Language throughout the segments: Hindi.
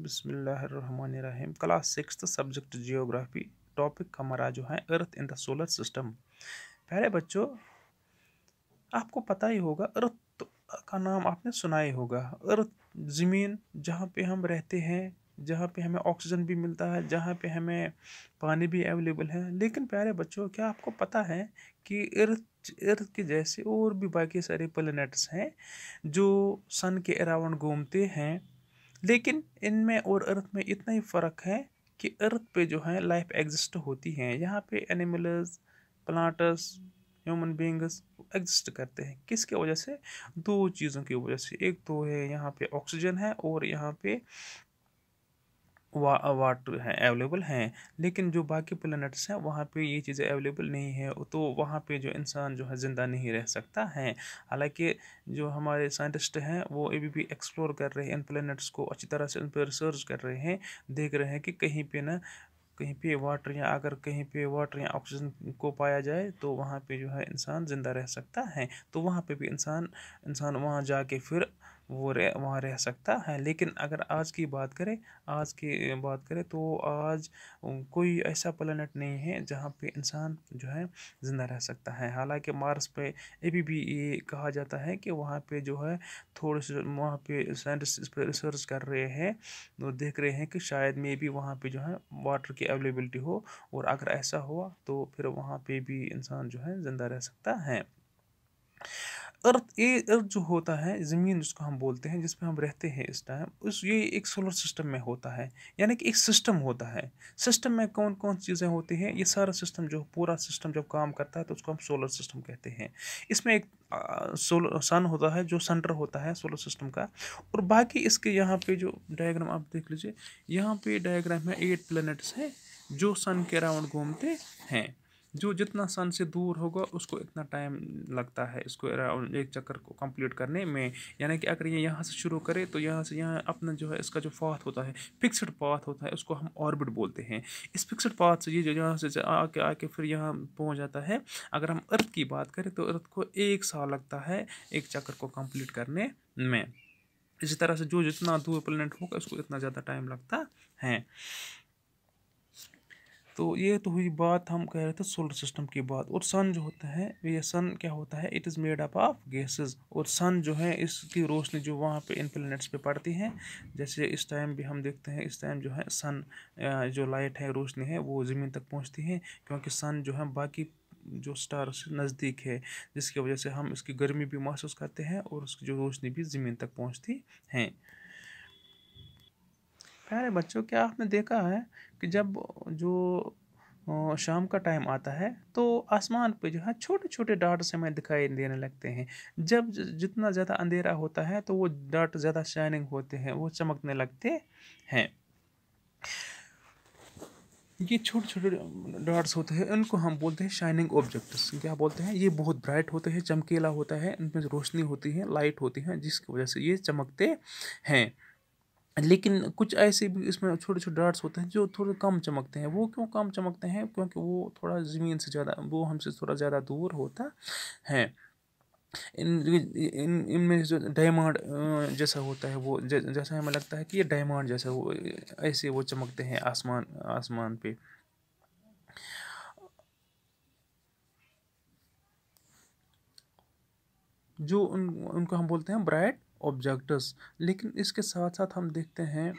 बिसमीम class six subject geography topic हमारा जो है earth in the solar system पहले बच्चों आपको पता ही होगा अर्थ का नाम आपने सुना ही होगा अर्थ ज़मीन जहाँ पे हम रहते हैं जहाँ पे हमें ऑक्सीजन भी मिलता है जहाँ पे हमें पानी भी अवेलेबल है लेकिन प्यारे बच्चों क्या आपको पता है कि अर्थ अर्थ के जैसे और भी बाकी सारे प्लैनेट्स हैं जो सन के अराउंड घूमते हैं लेकिन इनमें और अर्थ में इतना ही फ़र्क है कि अर्थ पे जो है लाइफ एग्जिस्ट होती है यहाँ पे animals plants human beings exist करते हैं किसके वजह से दो चीज़ों की वजह से एक तो है यहाँ पे ऑक्सीजन है और यहाँ पे वा वाट हैं अवेलेबल हैं लेकिन जो बाकी प्लानट्स हैं वहाँ पे ये चीज़ें अवेलेबल नहीं है तो वहाँ पे जो इंसान जो है ज़िंदा नहीं रह सकता है हालांकि जो हमारे साइंटिस्ट हैं वो अभी भी एक्सप्लोर कर रहे हैं इन प्लानट्स को अच्छी तरह से उन पर रिसर्च कर रहे हैं देख रहे हैं कि कहीं पर ना कहीं पे वाटर या अगर कहीं पे वाटर या ऑक्सीजन को पाया जाए तो वहाँ पे जो है इंसान ज़िंदा रह सकता है तो वहाँ पे भी इंसान इंसान वहाँ जाके फिर वो रह वहाँ रह सकता है लेकिन अगर आज की बात करें आज की बात करें तो आज कोई ऐसा प्लानट नहीं है जहाँ पे इंसान जो है ज़िंदा रह सकता है हालांकि मार्स पे अभी भी ये कहा जाता है कि वहाँ पे जो है थोड़े से वहाँ पे साइंटिस्ट इस पर रिसर्च कर रहे हैं और देख रहे हैं कि शायद मे भी वहाँ पर जो है वाटर की अवेलेबलिटी हो और अगर ऐसा हुआ तो फिर वहाँ पर भी इंसान जो है ज़िंदा रह सकता है अर्थ ये अर्थ जो होता है ज़मीन जिसको हम बोलते हैं जिसमें हम रहते हैं इस टाइम उस ये एक सोलर सिस्टम में होता है यानी कि एक सिस्टम होता है सिस्टम में कौन कौन चीज़ें होती हैं ये सारा सिस्टम जो पूरा सिस्टम जब काम करता है तो उसको हम सोलर सिस्टम कहते हैं इसमें एक सोलर सन होता है जो सेंटर होता है सोलर सिस्टम का और बाकी इसके यहाँ पे जो डायग्राम आप देख लीजिए यहाँ पे डायग्राम है एट प्लैनेट्स हैं जो सन के अराउंड घूमते हैं जो जितना सन से दूर होगा उसको इतना टाइम लगता है इसको एक चक्कर को कंप्लीट करने में यानी कि अगर ये यहाँ से शुरू करे तो यहाँ से यहाँ अपना जो है इसका जो पाथ होता है फिक्सड पाथ होता है उसको हम ऑर्बिट बोलते हैं इस फिक्सड पाथ से ये जो यहाँ से आके आके फिर यहाँ पहुँच जाता है अगर हम अर्थ की बात करें तो अर्थ को एक साल लगता है एक चक्कर को कम्प्लीट करने में इसी तरह से जो जितना दूर प्लेनेट होगा उसको इतना ज़्यादा टाइम लगता है तो ये तो हुई बात हम कह रहे थे सोलर सिस्टम की बात और सन जो होता है ये सन क्या होता है it is made up of gases और सन जो है इसकी रोशनी जो वहाँ पे इन प्लैनेट्स पे पड़ती है जैसे इस टाइम भी हम देखते हैं इस टाइम जो है सन जो लाइट है रोशनी है वो ज़मीन तक पहुँचती है क्योंकि सन जो है बाकी जो स्टार से नज़दीक है जिसकी वजह से हम इसकी गर्मी भी महसूस करते हैं और उसकी जो रोशनी भी ज़मीन तक पहुँचती हैं खैर बच्चों क्या आपने देखा है कि जब जो शाम का टाइम आता है तो आसमान पे जो है छोटे छोटे डार्ट से हमें दिखाई देने लगते हैं जब जितना ज़्यादा अंधेरा होता है तो वो डार्ट ज़्यादा शाइनिंग होते हैं वो चमकने लगते हैं ये छोटे छोटे डार्ट्स होते हैं उनको हम बोलते हैं शाइनिंग ऑब्जेक्ट्स क्या बोलते हैं ये बहुत ब्राइट होते हैं चमकीला होता है इनमें रोशनी होती है लाइट होती है जिसकी वजह से ये चमकते हैं लेकिन कुछ ऐसे भी इसमें छोटे छोटे डार्ट्स होते हैं जो थोड़े कम चमकते हैं वो क्यों कम चमकते हैं क्योंकि वो थोड़ा ज़मीन से ज़्यादा वो हमसे थोड़ा ज़्यादा दूर होता है इन इन इनमें जो डायमंड जैसा होता है वो जैसा हमें लगता है कि ये डायमंड जैसा वो ऐसे वो चमकते हैं आसमान आसमान पे जो उन उनको हम बोलते हैं ब्राइट ऑब्जेक्ट्स लेकिन इसके साथ साथ हम देखते हैं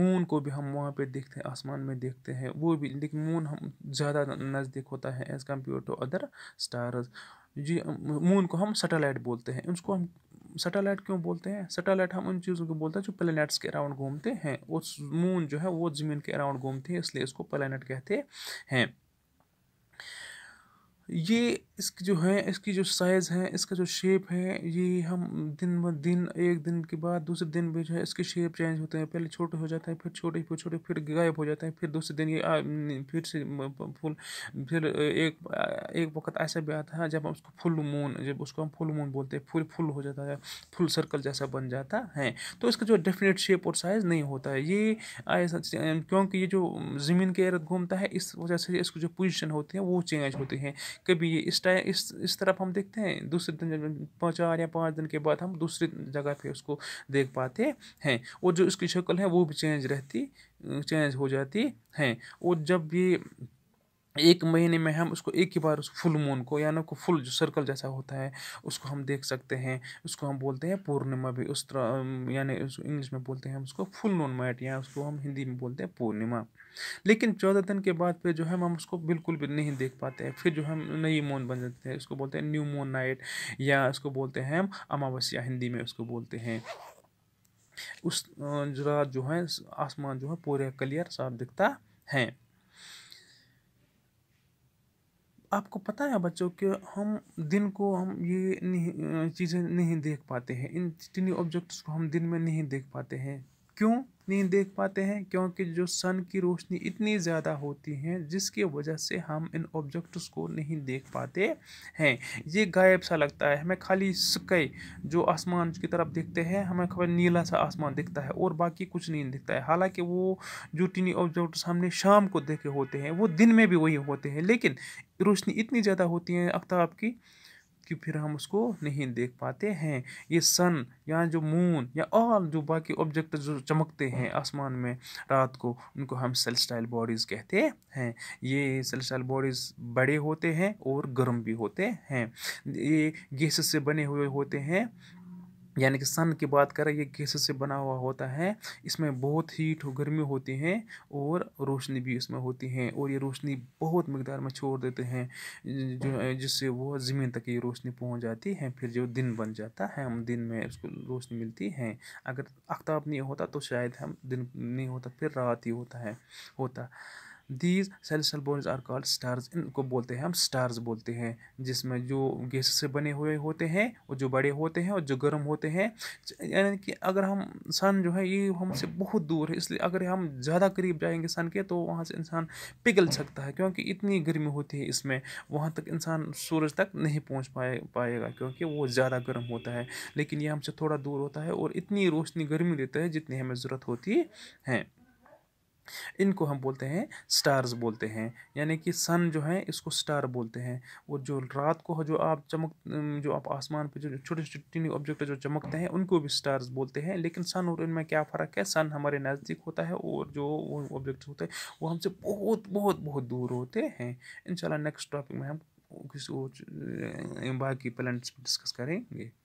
मून को भी हम वहाँ पे देखते हैं आसमान में देखते हैं वो भी लेकिन मून हम ज़्यादा नज़दीक होता है as compare to other stars जी मून को हम सैटेलाइट बोलते हैं उसको हम सैटेलाइट क्यों बोलते हैं सैटेलाइट हम उन चीज़ों को बोलते हैं जो प्लैनेट्स के अराउंड घूमते हैं और मून जो है वो ज़मीन के अराउंड घूमते हैं इसलिए इसको प्लैनेट कहते हैं ये इसकी जो है इसकी जो साइज़ है इसका जो शेप है ये हम दिन ब दिन एक दिन के बाद दूसरे दिन भी जो है इसकी शेप चेंज होते हैं पहले छोटे हो जाते हैं फिर छोटे फिर छोटे फिर गायब हो जाते हैं फिर दूसरे दिन ये आ, फिर से फुल फिर एक एक वक्त ऐसा भी आता है जब हम उसको फुल मून जब उसको हम फुल मून बोलते हैं फुल फुल हो जाता है फुल सर्कल जैसा बन जाता है तो इसका जो डेफिनेट शेप और साइज़ नहीं होता है ये क्योंकि ये जो ज़मीन के एयर घूमता है इस वजह से इसकी जो पोजिशन होती है वो चेंज होती है कभी ये इस टाइम इस इस तरफ हम देखते हैं दूसरे दिन चार या पाँच दिन के बाद हम दूसरी जगह पे उसको देख पाते हैं और जो इसकी शक्ल है वो भी चेंज रहती चेंज हो जाती है और जब ये एक महीने में हम उसको एक ही बार उस फुल मून को यानी को फुल जो सर्कल जैसा होता है उसको हम देख सकते हैं उसको हम बोलते हैं पूर्णिमा भी उस तरह यानी इंग्लिश में बोलते हैं हम उसको फुल नून मैट या उसको हम हिंदी में बोलते हैं पूर्णिमा लेकिन चौदह दिन के बाद फिर जो है हम उसको बिल्कुल भी नहीं देख पाते हैं फिर जो हम नई मून बन जाते हैं उसको बोलते हैं न्यू मून नाइट या उसको बोलते हैं हम अमावस्या हिंदी में उसको बोलते हैं उस रात जो है आसमान जो है पूरे क्लियर साफ दिखता है आपको पता है बच्चों के हम दिन को हम ये नहीं चीज़ें नहीं देख पाते हैं इन तीनों ऑब्जेक्ट्स को हम दिन में नहीं देख पाते हैं क्यों नहीं देख पाते हैं क्योंकि जो सन की रोशनी इतनी ज़्यादा होती है जिसकी वजह से हम इन ऑब्जेक्ट्स को नहीं देख पाते हैं ये गायब सा लगता है हमें खाली स्कई जो आसमान की तरफ देखते हैं हमें खबर नीला सा आसमान दिखता है और बाकी कुछ नहीं दिखता है हालांकि वो जो टीनी ऑब्जेक्ट्स हमने शाम को देखे होते हैं वो दिन में भी वही होते हैं लेकिन रोशनी इतनी ज़्यादा होती है आफ्ताब की कि फिर हम उसको नहीं देख पाते हैं ये सन या जो मून या और जो बाकी ऑब्जेक्ट जो चमकते हैं आसमान में रात को उनको हम सेलस्टाइल बॉडीज़ कहते हैं ये सेलस्टाइल बॉडीज़ बड़े होते हैं और गर्म भी होते हैं ये गैसेस से बने हुए होते हैं यानी कि सन की बात करें ये गैसेस से बना हुआ होता है इसमें बहुत हीट हो गर्मी होती है और रोशनी भी इसमें होती है और ये रोशनी बहुत मकदार में छोड़ देते हैं जो जिससे वो ज़मीन तक ये रोशनी पहुंच जाती है फिर जो दिन बन जाता है हम दिन में उसको रोशनी मिलती है अगर आफ्ताब नहीं होता तो शायद हम दिन नहीं होता फिर रात ही होता है होता these celestial bodies are called stars इनको बोलते हैं हम स्टार्स बोलते हैं जिसमें जो गैस से बने हुए होते हैं और जो बड़े होते हैं और जो गर्म होते हैं यानी कि अगर हम सन जो है ये हमसे बहुत दूर है इसलिए अगर हम ज़्यादा करीब जाएंगे सन के तो वहाँ से इंसान पिघल सकता है क्योंकि इतनी गर्मी होती है इसमें वहाँ तक इंसान सूरज तक नहीं पहुँच पाए पाएगा क्योंकि वो ज़्यादा गर्म होता है लेकिन ये हमसे थोड़ा दूर होता है और इतनी रोशनी गर्मी देता है जितनी हमें ज़रूरत होती है इनको हम बोलते हैं स्टार्स बोलते हैं यानी कि सन जो है इसको स्टार बोलते हैं और जो रात को जो आप चमक जो आप आसमान पर जो छोटे छोटे ऑब्जेक्ट जो चमकते हैं उनको भी स्टार्स बोलते हैं लेकिन सन और इनमें क्या फ़र्क है सन हमारे नज़दीक होता है और जो वो ऑब्जेक्ट होते हैं वो हमसे बहुत बहुत बहुत दूर होते हैं इन नेक्स्ट टॉपिक में हम किसी बाकी प्लान पर डिस्कस करेंगे